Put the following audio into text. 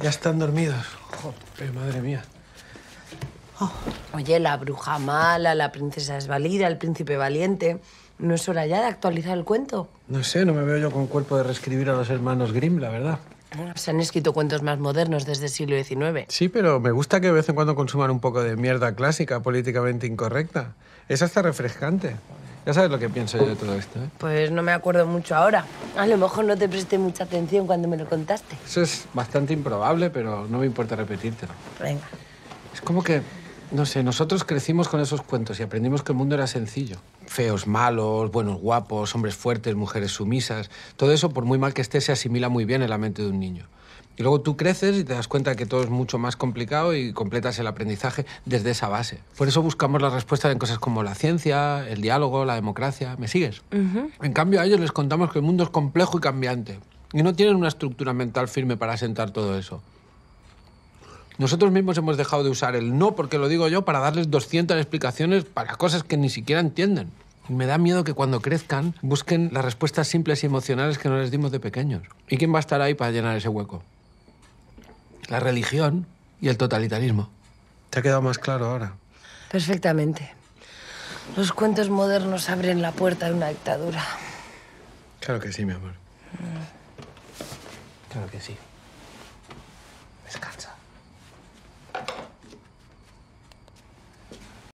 Ya están dormidos. madre mía. Oh. Oye, la bruja mala, la princesa desvalida, el príncipe valiente... ¿No es hora ya de actualizar el cuento? No sé, no me veo yo con cuerpo de reescribir a los hermanos Grimm, la verdad. se han escrito cuentos más modernos desde el siglo XIX. Sí, pero me gusta que de vez en cuando consuman un poco de mierda clásica, políticamente incorrecta. Es hasta refrescante. Ya sabes lo que pienso yo de todo esto, ¿eh? Pues no me acuerdo mucho ahora. A lo mejor no te presté mucha atención cuando me lo contaste. Eso es bastante improbable, pero no me importa repetírtelo. Venga. Es como que, no sé, nosotros crecimos con esos cuentos y aprendimos que el mundo era sencillo. Feos, malos, buenos, guapos, hombres fuertes, mujeres sumisas. Todo eso, por muy mal que esté, se asimila muy bien en la mente de un niño. Y luego tú creces y te das cuenta que todo es mucho más complicado y completas el aprendizaje desde esa base. Por eso buscamos las respuestas en cosas como la ciencia, el diálogo, la democracia. ¿Me sigues? En cambio, a ellos les contamos que el mundo es complejo y cambiante. Y no tienen una estructura mental firme para asentar todo eso. Nosotros mismos hemos dejado de usar el no porque lo digo yo para darles 200 explicaciones para cosas que ni siquiera entienden. Me da miedo que cuando crezcan busquen las respuestas simples y emocionales que no les dimos de pequeños. ¿Y quién va a estar ahí para llenar ese hueco? La religión y el totalitarismo. ¿Te ha quedado más claro ahora? Perfectamente. Los cuentos modernos abren la puerta de una dictadura. Claro que sí, mi amor. Claro que sí. Descansa.